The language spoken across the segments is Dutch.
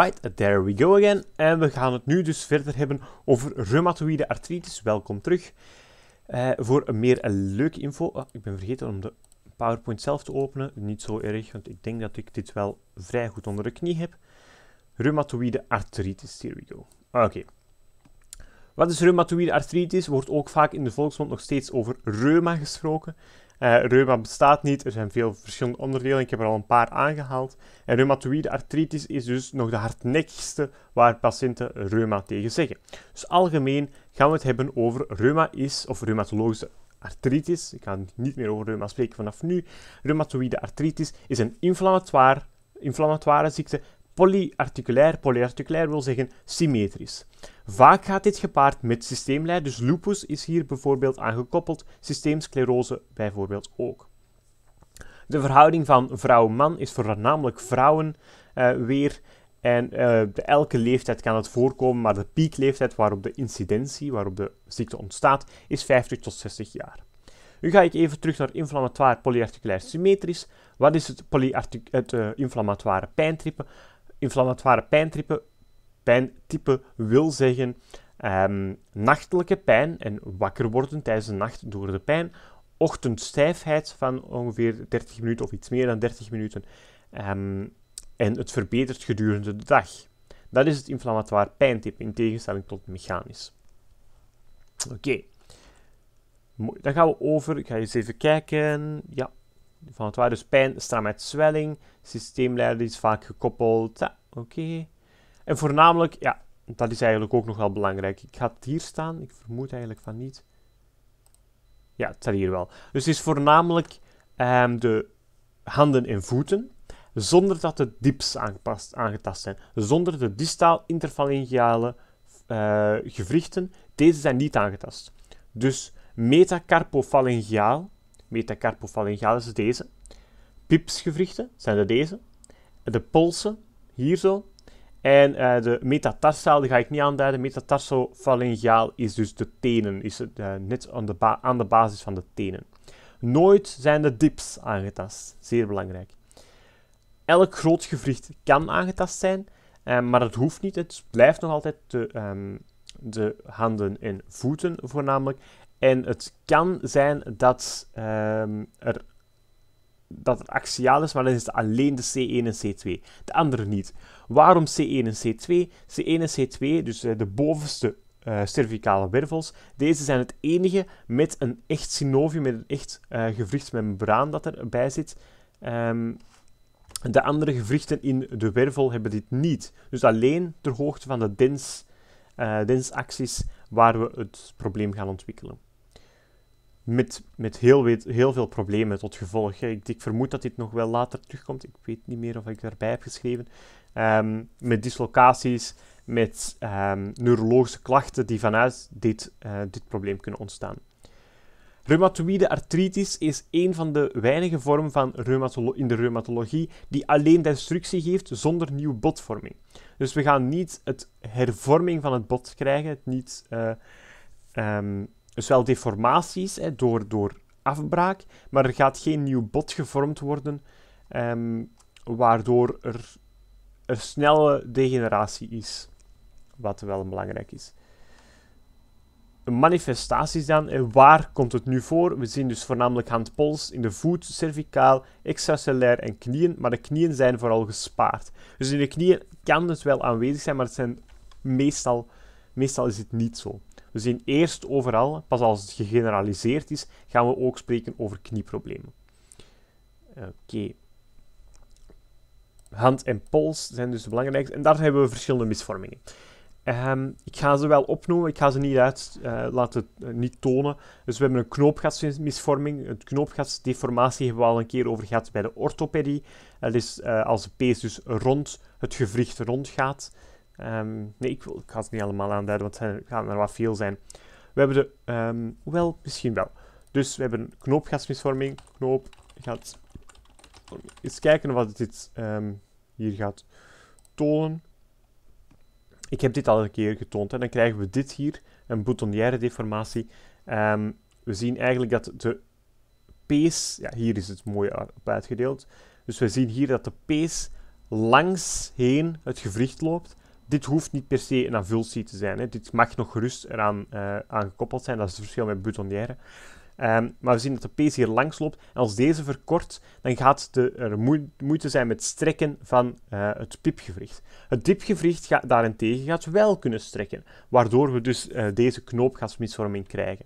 Right, there we go again. En we gaan het nu dus verder hebben over reumatoïde artritis. Welkom terug. Eh, voor meer leuke info. Oh, ik ben vergeten om de PowerPoint zelf te openen. Niet zo erg, want ik denk dat ik dit wel vrij goed onder de knie heb. Reumatoïde artritis, there we go. Oké. Wat is reumatoïde artritis? Wordt ook vaak in de volksmond nog steeds over reuma gesproken. Uh, reuma bestaat niet, er zijn veel verschillende onderdelen, ik heb er al een paar aangehaald. En reumatoïde artritis is dus nog de hardnekkigste waar patiënten reuma tegen zeggen. Dus algemeen gaan we het hebben over reuma is, of reumatologische artritis, ik ga niet meer over reuma spreken vanaf nu. Reumatoïde artritis is een inflammatoire, inflammatoire ziekte, polyarticulair. Polyarticulair wil zeggen symmetrisch. Vaak gaat dit gepaard met systeemlijden. dus lupus is hier bijvoorbeeld aangekoppeld, systeemsclerose bijvoorbeeld ook. De verhouding van vrouw-man is voornamelijk vrouwen eh, weer. En eh, elke leeftijd kan het voorkomen, maar de piekleeftijd waarop de incidentie, waarop de ziekte ontstaat, is 50 tot 60 jaar. Nu ga ik even terug naar inflammatoire polyarticulair symmetrisch. Wat is het, het eh, inflammatoire pijntrippen? Inflammatoire pijntrippen pijntype wil zeggen ehm, nachtelijke pijn en wakker worden tijdens de nacht door de pijn, ochtendstijfheid van ongeveer 30 minuten of iets meer dan 30 minuten ehm, en het verbetert gedurende de dag. Dat is het inflammatoire pijntype in tegenstelling tot mechanisch. Oké. Okay. Dan gaan we over. Ik ga eens even kijken. Ja. Van het waar dus pijn, zwelling. Systeemleider is vaak gekoppeld. oké. En voornamelijk, ja, dat is eigenlijk ook nog wel belangrijk. Ik ga het hier staan. Ik vermoed eigenlijk van niet. Ja, het staat hier wel. Dus het is voornamelijk ehm, de handen en voeten. Zonder dat de dips aangepast, aangetast zijn. Zonder de distaal interfalingiale eh, gewrichten. Deze zijn niet aangetast. Dus metacarpofalingiaal. Metacarpofalingiaal is deze. Pipsgewrichten zijn er deze. De polsen, hier zo. En eh, de metatarsaal, die ga ik niet aanduiden. Metatarsofaringaal is dus de tenen, is het, eh, net aan de, aan de basis van de tenen. Nooit zijn de dips aangetast, zeer belangrijk. Elk groot gewricht kan aangetast zijn, eh, maar het hoeft niet. Het blijft nog altijd de, ehm, de handen en voeten voornamelijk. En het kan zijn dat um, er dat het axiaal is, maar dan is het alleen de C1 en C2. De andere niet. Waarom C1 en C2? C1 en C2, dus eh, de bovenste eh, cervicale wervels, deze zijn het enige met een echt synovium, met een echt uh, gewrichtsmembraan dat erbij zit. Ehm, de andere gewrichten in de wervel hebben dit niet. Dus alleen ter hoogte van de dens, uh, densacties waar we het probleem gaan ontwikkelen met, met heel, veel problemen tot gevolg. Ik, ik, vermoed dat dit nog wel later terugkomt. Ik weet niet meer of ik daarbij heb geschreven. Ehm, met dislocaties, met ehm, neurologische klachten die vanuit dit, eh, dit probleem kunnen ontstaan. Reumatoïde artritis is een van de weinige vormen van in de reumatologie die alleen destructie geeft zonder nieuwe botvorming. Dus we gaan niet het hervorming van het bot krijgen, het niet eh, ehm, dus wel deformaties hè, door, door afbraak, maar er gaat geen nieuw bot gevormd worden, ehm, waardoor er een snelle degeneratie is, wat wel belangrijk is. Manifestaties dan, en eh, waar komt het nu voor? We zien dus voornamelijk handpols in de voet, cervicaal, extracellair en knieën, maar de knieën zijn vooral gespaard. Dus in de knieën kan het wel aanwezig zijn, maar het zijn meestal, meestal is het niet zo. We zien eerst overal, pas als het gegeneraliseerd is, gaan we ook spreken over knieproblemen. Oké. Hand en pols zijn dus de belangrijkste. En daar hebben we verschillende misvormingen. Ehm, ik ga ze wel opnoemen, ik ga ze niet uit, eh, laten eh, niet tonen. Dus we hebben een knoopgasmisvorming. Een knoopgasdeformatie hebben we al een keer over gehad bij de orthopedie. Dat is eh, als de pees dus rond het gewricht rondgaat. gaat. Ehm, nee, ik, ga het niet allemaal aanduiden, want het gaan er wat veel zijn. We hebben de... Ehm, wel, misschien wel. Dus we hebben knoopgasmisvorming. Knoop gaat... Eens kijken wat dit um, hier gaat tonen. Ik heb dit al een keer getoond. En dan krijgen we dit hier, een boutonnière deformatie. we zien eigenlijk dat de pees... Ja, hier is het mooi op uitgedeeld. Dus we zien hier dat de pees langs heen het gewricht loopt dit hoeft niet per se een avulsie te zijn. Hè. Dit mag nog gerust eraan uh, gekoppeld zijn. Dat is het verschil met boutonnière. Ehm, maar we zien dat de pees hier langs loopt. En als deze verkort, dan gaat de, er moeite zijn met strekken van eh, het pipgewricht. Het dipgewricht daarentegen gaat wel kunnen strekken, waardoor we dus uh, deze knoopgasmisvorming krijgen.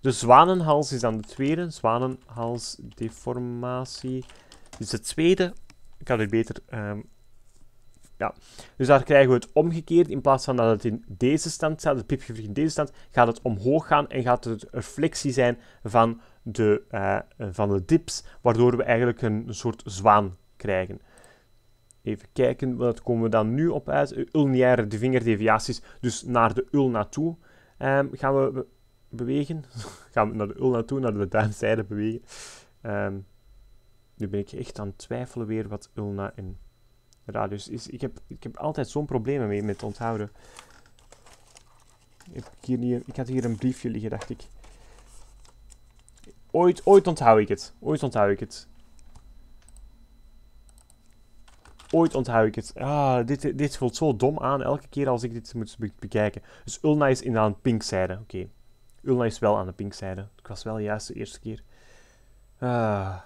De zwanenhals is dan de tweede. Zwanenhalsdeformatie is de tweede. Ik had het beter ehm, ja. Dus daar krijgen we het omgekeerd. In plaats van dat het in deze stand staat, het in deze stand, gaat het omhoog gaan en gaat het reflectie zijn van de, eh, eh, van de dips, waardoor we eigenlijk een soort zwaan krijgen. Even kijken, wat komen we dan nu op uit? Eh, ulniaire de vingerdeviaties, dus naar de ul naartoe ehm, gaan we bewegen. gaan we naar de ul naartoe, naar de duimzijde bewegen. Ehm, nu ben ik echt aan het twijfelen weer wat ulna en radius. Is, ik, heb, ik heb altijd zo'n problemen mee met onthouden. Ik, hier, ik had hier een briefje liggen, dacht ik. Ooit, ooit onthoud ik het. Ooit onthoud ik het. Ooit onthoud ik het. Ah, dit, dit voelt zo dom aan elke keer als ik dit moet bekijken. Dus Ulna is in aan de pinkzijde. Oké. Ulna is wel aan de pinkzijde. Ik was wel juist de eerste keer. Ah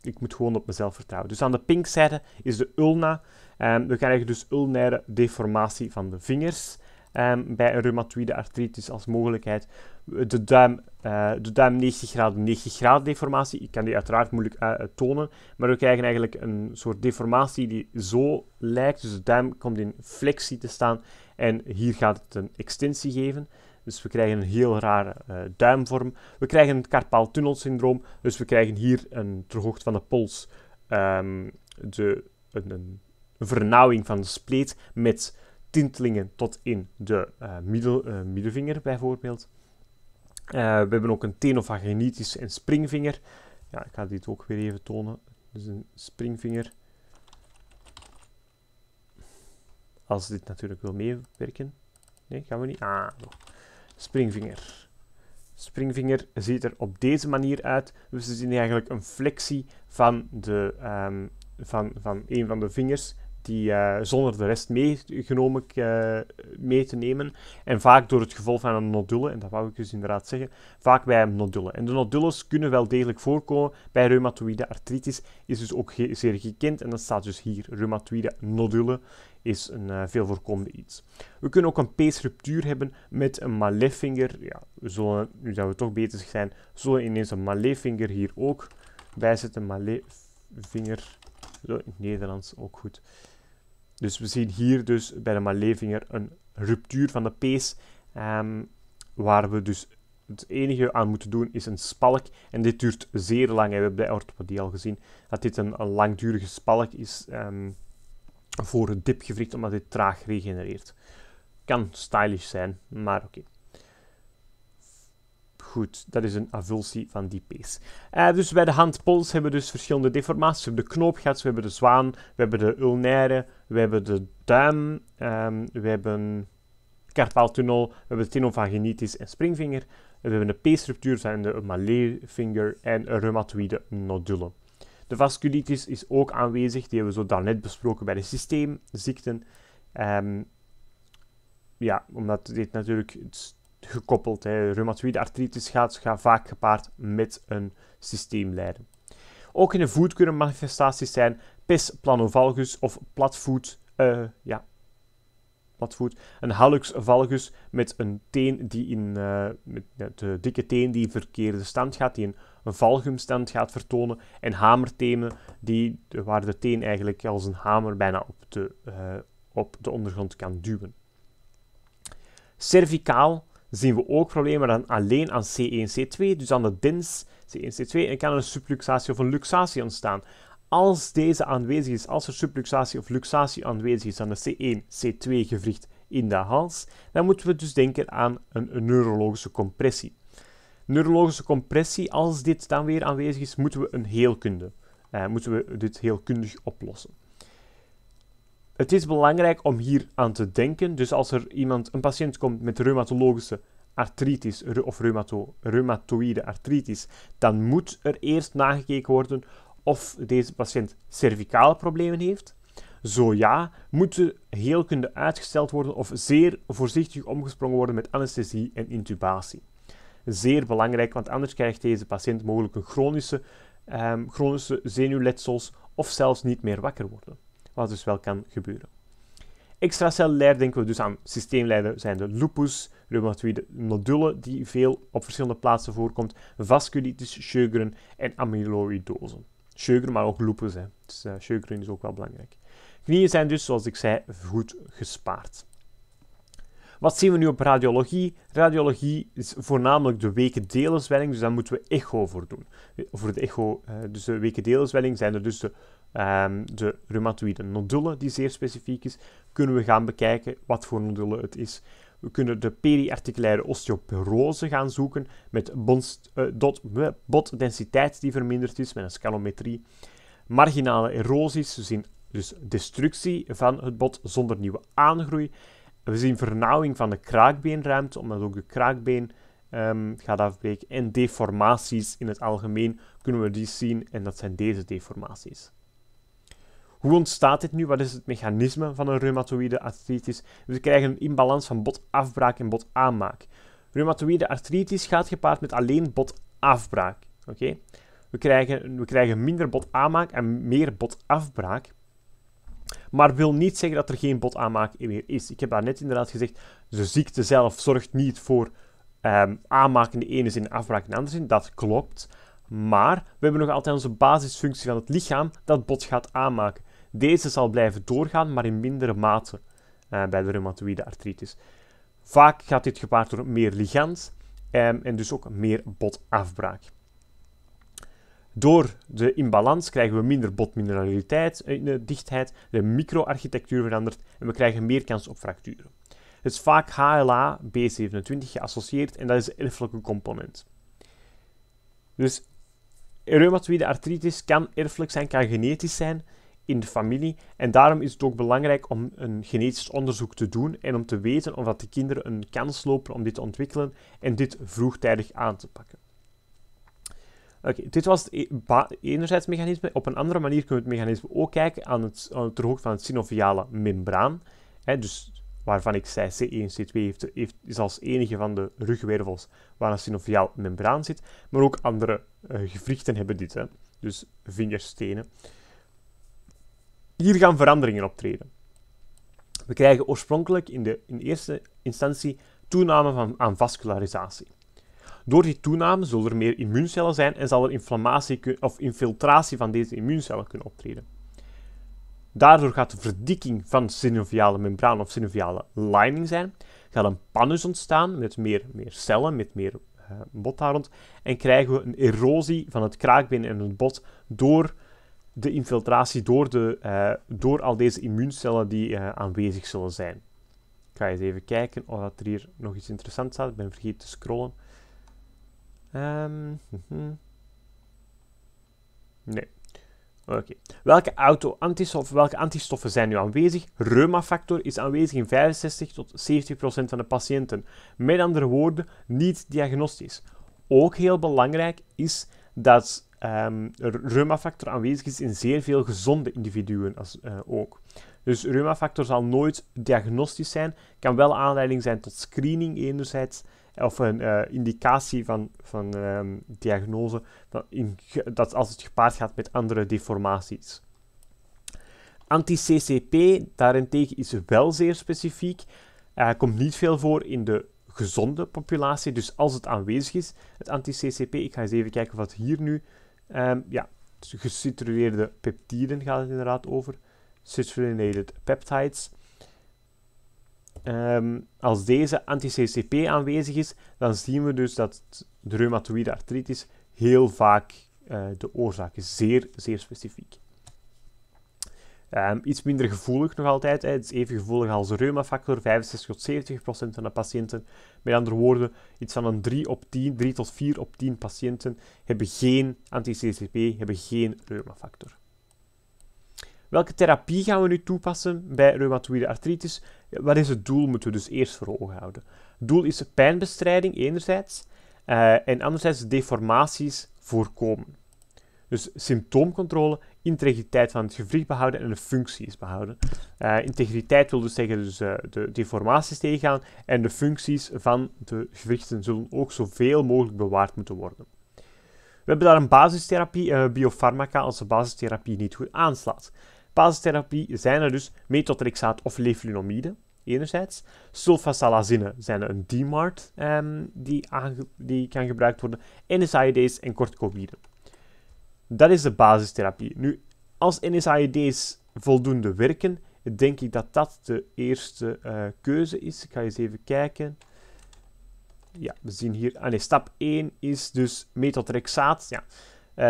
ik moet gewoon op mezelf vertrouwen. Dus aan de pinkzijde is de ulna. Ehm, we krijgen dus ulnaire deformatie van de vingers ehm, bij een reumatoïde artritis als mogelijkheid. Eh, de duim, eh, de duim 90 graden, 90 graden deformatie. Ik kan die uiteraard moeilijk eh, tonen, maar we krijgen eigenlijk een soort deformatie die zo lijkt. Dus de duim komt in flexie te staan en hier gaat het een extensie geven. Dus we krijgen een heel rare eh, duimvorm. We krijgen het carpaal tunnelsyndroom. Dus we krijgen hier een verhoogd van de pols. Ehm, de, een, een, vernauwing van de spleet met tintelingen tot in de uh, middel, eh, middenvinger bijvoorbeeld. we hebben ook een tenofagenitis en springvinger. Ja, ik ga dit ook weer even tonen. Dus een springvinger. Als dit natuurlijk wil meewerken. Nee, gaan we niet. Ah, nog springvinger. Springvinger ziet er op deze manier uit. Dus we zien eigenlijk een flexie van, de, ehm, van, van een van de vingers die, eh, zonder de rest meegenomen eh, mee te nemen. En vaak door het gevolg van een nodule, en dat wou ik dus inderdaad zeggen, vaak bij een En de nodules kunnen wel degelijk voorkomen bij reumatoïde artritis, is dus ook zeer gekend. En dat staat dus hier, reumatoïde nodule is een eh, veel voorkomende iets. We kunnen ook een peesruptuur hebben met een malévinger. Ja, we nu dat we toch beter zijn, zullen ineens een malévinger hier ook bijzetten zitten. zo in het Nederlands ook goed. Dus we zien hier dus bij de Malevinger een ruptuur van de pees, ehm, waar we dus het enige aan moeten doen is een spalk. En dit duurt zeer lang. We hebben bij orthopedie al gezien dat dit een, langdurige spalk is ehm, voor het dipgewricht, omdat dit traag regenereert. Kan stylish zijn, maar oké. Goed, dat is een avulsie van die pees. Eh, dus bij de handpols hebben we dus verschillende deformaties. We hebben de knoopgat, we hebben de zwaan, we hebben de ulnaire, we hebben de duim, ehm, we hebben carpaaltunnel, we hebben tenovaginitis en springvinger. We hebben een peesruptuur en de malleefinger en een reumatoïde nodule. De vasculitis is ook aanwezig, die hebben we zo daarnet besproken bij de systeemziekten. Ehm, ja, omdat dit natuurlijk gekoppeld. Hè. Rheumatoïde artritis gaat, vaak gepaard met een systeemlijden. Ook in de voet kunnen manifestaties zijn pes planovalgus of platvoet, eh, ja, platvoet, een hallux valgus met een teen die in, uh, met de dikke teen die in verkeerde stand gaat, die een, valgumstand gaat vertonen, en hamertenen die, waar de teen eigenlijk als een hamer bijna op de, eh, op de ondergrond kan duwen. Cervicaal zien we ook problemen aan, alleen aan C1, C2, dus aan de DINS, C1, C2, en kan een subluxatie of een luxatie ontstaan. Als deze aanwezig is, als er subluxatie of luxatie aanwezig is aan de C1, C2 gewricht in de hals, dan moeten we dus denken aan een, neurologische compressie. Neurologische compressie, als dit dan weer aanwezig is, moeten we een heelkunde, eh, moeten we dit heelkundig oplossen. Het is belangrijk om hier aan te denken. Dus als er iemand, een patiënt komt met reumatologische artritis of reumatoïde artritis, dan moet er eerst nagekeken worden of deze patiënt cervicale problemen heeft. Zo ja, moet de kunnen uitgesteld worden of zeer voorzichtig omgesprongen worden met anesthesie en intubatie. Zeer belangrijk, want anders krijgt deze patiënt mogelijk een chronische, ehm, chronische zenuwletsels of zelfs niet meer wakker worden wat dus wel kan gebeuren. Extracellulair denken we dus aan systeemleider zijn de lupus, reumatoïde nodule die veel op verschillende plaatsen voorkomt, vasculitis, Sjögren en amyloïdose. Sjögren, maar ook lupus. Hè. Dus uh, eh, Sjögren is ook wel belangrijk. Knieën zijn dus, zoals ik zei, goed gespaard. Wat zien we nu op radiologie? Radiologie is voornamelijk de wekendelenzwelling, dus daar moeten we echo voor doen. Eh, voor de echo, eh, dus de wekendelenzwelling zijn er dus de Ehm, de reumatoïde nodule, die zeer specifiek is, kunnen we gaan bekijken wat voor nodule het is. We kunnen de periarticulaire osteoporose gaan zoeken met eh, botdensiteit die verminderd is, met een scalometrie. Marginale erosies, we zien dus destructie van het bot zonder nieuwe aangroei. We zien vernauwing van de kraakbeenruimte, omdat ook de kraakbeen ehm, gaat afbreken. En deformaties in het algemeen kunnen we die dus zien, en dat zijn deze deformaties. Hoe ontstaat dit nu? Wat is het mechanisme van een reumatoïde artritis? Dus we krijgen een imbalans van botafbraak en botaanmaak. Reumatoïde artritis gaat gepaard met alleen botafbraak. Oké? We, krijgen, we krijgen minder botaanmaak en meer botafbraak. Maar wil niet zeggen dat er geen botaanmaak meer is. Ik heb daar net inderdaad gezegd, de ziekte zelf zorgt niet voor um, aanmaak in de ene zin en afbraak in de andere zin. Dat klopt. Maar we hebben nog altijd onze basisfunctie van het lichaam dat bot gaat aanmaken. Deze zal blijven doorgaan, maar in mindere mate eh, bij de reumatoïde artritis. Vaak gaat dit gepaard door meer ligand ehm, en dus ook meer botafbraak. Door de imbalans krijgen we minder botmineraliteit, eh, de dichtheid, de microarchitectuur verandert en we krijgen meer kans op fracturen. Het is vaak HLA B27 geassocieerd en dat is de erfelijke component. Dus reumatoïde artritis kan erfelijk zijn, kan genetisch zijn in de familie. En daarom is het ook belangrijk om een genetisch onderzoek te doen en om te weten of dat de kinderen een kans lopen om dit te ontwikkelen en dit vroegtijdig aan te pakken. Oké, dit was het e-, enerzijds mechanisme. Op een andere manier kunnen we het mechanisme ook kijken aan het, aan hoogte van het synoviale membraan. Hè, dus waarvan ik zei C1, C2 heeft, is als enige van de rugwervels waar een synoviaal membraan zit. Maar ook andere eh, gewrichten hebben dit, hè. dus vingerstenen. Hier gaan veranderingen optreden. We krijgen oorspronkelijk in, de, in eerste instantie toename van, aan vascularisatie. Door die toename zullen er meer immuuncellen zijn en zal er inflammatie of infiltratie van deze immuuncellen kunnen optreden. Daardoor gaat de verdikking van synoviale membraan of synoviale lining zijn. Gaat een pannus ontstaan met meer, meer cellen, met meer uh, bot daar rond. En krijgen we een erosie van het kraakbeen en het bot door de infiltratie door, de, eh, door al deze immuuncellen die eh, aanwezig zullen zijn. Ik ga eens even kijken of dat er hier nog iets interessants staat. Ik ben vergeten te scrollen. Ehm, mhm. Nee. Oké. Welke auto welke antistoffen zijn nu aanwezig? Reumafactor is aanwezig in 65 tot 70 procent van de patiënten. Met andere woorden, niet diagnostisch. Ook heel belangrijk is dat um, reumafactor aanwezig is in zeer veel gezonde individuen als, eh, ook. Dus reumafactor zal nooit diagnostisch zijn, kan wel aanleiding zijn tot screening enerzijds, eh, of een eh, indicatie van, van ehm, diagnose, dat, in, dat als het gepaard gaat met andere deformaties. Anti-CCP daarentegen is wel zeer specifiek, komt niet veel voor in de gezonde populatie, dus als het aanwezig is, het anti-CCP. Ik ga eens even kijken wat hier nu Ehm, ja, dus peptiden gaat het inderdaad over. Citrullinated peptides. Ehm, als deze anti-CCP aanwezig is, dan zien we dus dat de reumatoïde artritis heel vaak eh, de oorzaak is. Zeer, zeer specifiek. Ehm, iets minder gevoelig nog altijd. Hè. Het is even gevoelig als reumafactor, 65 tot 70 procent van de patiënten. Met andere woorden, iets van een 3 op 10, 3 tot 4 op 10 patiënten hebben geen anti-CCP, hebben geen reumafactor. Welke therapie gaan we nu toepassen bij reumatoïde artritis? Wat is het doel, moeten we dus eerst voor ogen houden. Het doel is pijnbestrijding enerzijds eh, en anderzijds deformaties voorkomen. Dus symptoomcontrole integriteit van het gewricht behouden en de functie is behouden. Eh, integriteit wil dus zeggen dus, eh, de deformaties tegengaan en de functies van de gewrichten zullen ook zoveel mogelijk bewaard moeten worden. We hebben daar een basistherapie, uh, eh, biopharmaca als de basistherapie niet goed aanslaat. Basistherapie zijn er dus methotrexaat of leflunomide, enerzijds. Sulfasalazine zijn een DMARD um, ehm, die, die kan gebruikt worden. NSAID's en corticoïden. Dat is de basistherapie. Nu, als NSAID's voldoende werken, denk ik dat dat de eerste eh, keuze is. Ik ga eens even kijken. Ja, we zien hier... Ah stap 1 is dus methotrexaat. Ja,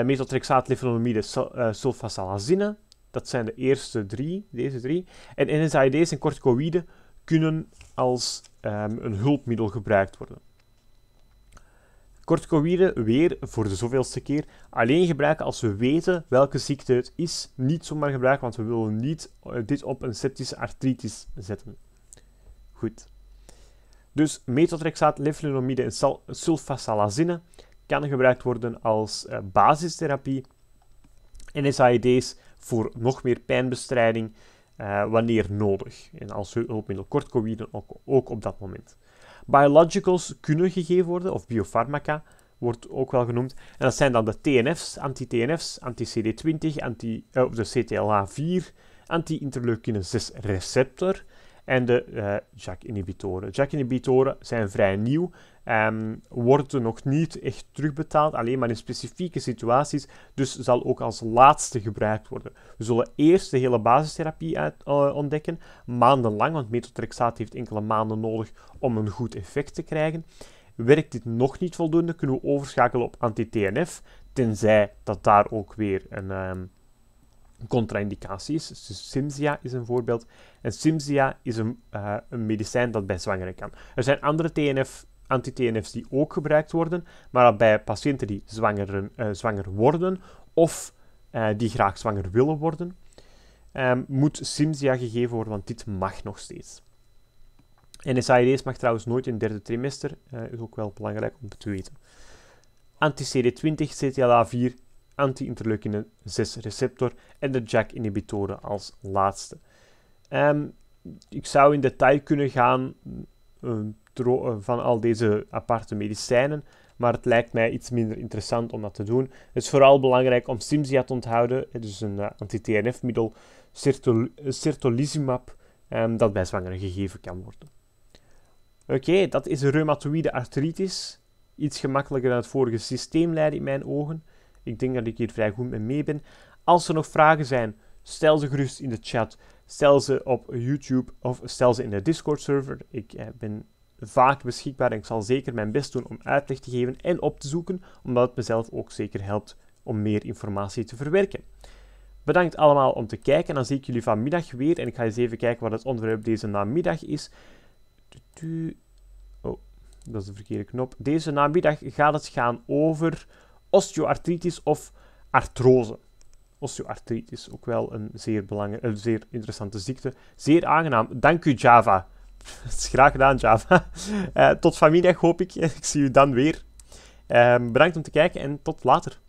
uh, methotrexaat, eh, sulfasalazine. Dat zijn de eerste drie, deze drie. En NSAID's en corticoïden kunnen als ehm, een hulpmiddel gebruikt worden. Kortkowieren weer voor de zoveelste keer alleen gebruiken als we weten welke ziekte het is. Niet zomaar gebruiken, want we willen niet eh, dit op een septische artritis zetten. Goed. Dus metotrexaat, leflunomide en sulfasalazine kan gebruikt worden als eh, basistherapie. basistherapie. NSAID's voor nog meer pijnbestrijding eh, wanneer nodig. En als hulpmiddel kortcoïden ook, ook op dat moment. Biologicals kunnen gegeven worden, of biopharmaca wordt ook wel genoemd. En dat zijn dan de TNF's, anti-TNF's, anti-CD20, anti, anti eh, de CTLA4, anti-interleukine 6 receptor en de uh, eh, JAK-inhibitoren. JAK-inhibitoren zijn vrij nieuw, um, worden nog niet echt terugbetaald, alleen maar in specifieke situaties, dus zal ook als laatste gebruikt worden. We zullen eerst de hele basistherapie eh, ontdekken, maandenlang, want metotrexaat heeft enkele maanden nodig om een goed effect te krijgen. Werkt dit nog niet voldoende, kunnen we overschakelen op anti-TNF, tenzij dat daar ook weer een... Um, contraindicaties. Simzia dus is een voorbeeld. En is eh, een, medicijn dat bij zwangeren kan. Er zijn andere TNF, anti-TNF's die ook gebruikt worden, maar bij patiënten die zwangeren, eh, zwanger worden of eh, die graag zwanger willen worden, ehm, moet Simzia gegeven worden, want dit mag nog steeds. En NSAID's mag trouwens nooit in het derde trimester, is ook wel belangrijk om te weten. Anti-CD20, CTLA4 anti-interleukine 6-receptor en de JAK-inhibitoren als laatste. Ehm, ik zou in detail kunnen gaan ehm, eh, van al deze aparte medicijnen, maar het lijkt mij iets minder interessant om dat te doen. Het is vooral belangrijk om Simzia te onthouden, Het is dus een eh, anti-TNF-middel, sertolizumab, eh, ehm, dat bij zwangeren gegeven kan worden. Oké, dat is reumatoïde artritis. Iets gemakkelijker dan het vorige systeemlijden in mijn ogen. Ik denk dat ik hier vrij goed mee mee ben. Als er nog vragen zijn, stel ze gerust in de chat. Stel ze op YouTube of stel ze in de Discord-server. Ik eh, ben vaak beschikbaar en ik zal zeker mijn best doen om uitleg te geven en op te zoeken, omdat het mezelf ook zeker helpt om meer informatie te verwerken. Bedankt allemaal om te kijken en dan zie ik jullie vanmiddag weer. En ik ga eens even kijken wat het onderwerp deze namiddag is. Oh, dat is de verkeerde knop. Deze namiddag gaat het gaan over osteoartritis of artrose. Osteoartritis, ook wel een zeer, een zeer interessante ziekte. Zeer aangenaam. Dank u, Java. Het is graag gedaan, Java. Eh, tot familie, hoop ik. Ik zie u dan weer. Ehm, bedankt om te kijken en tot later.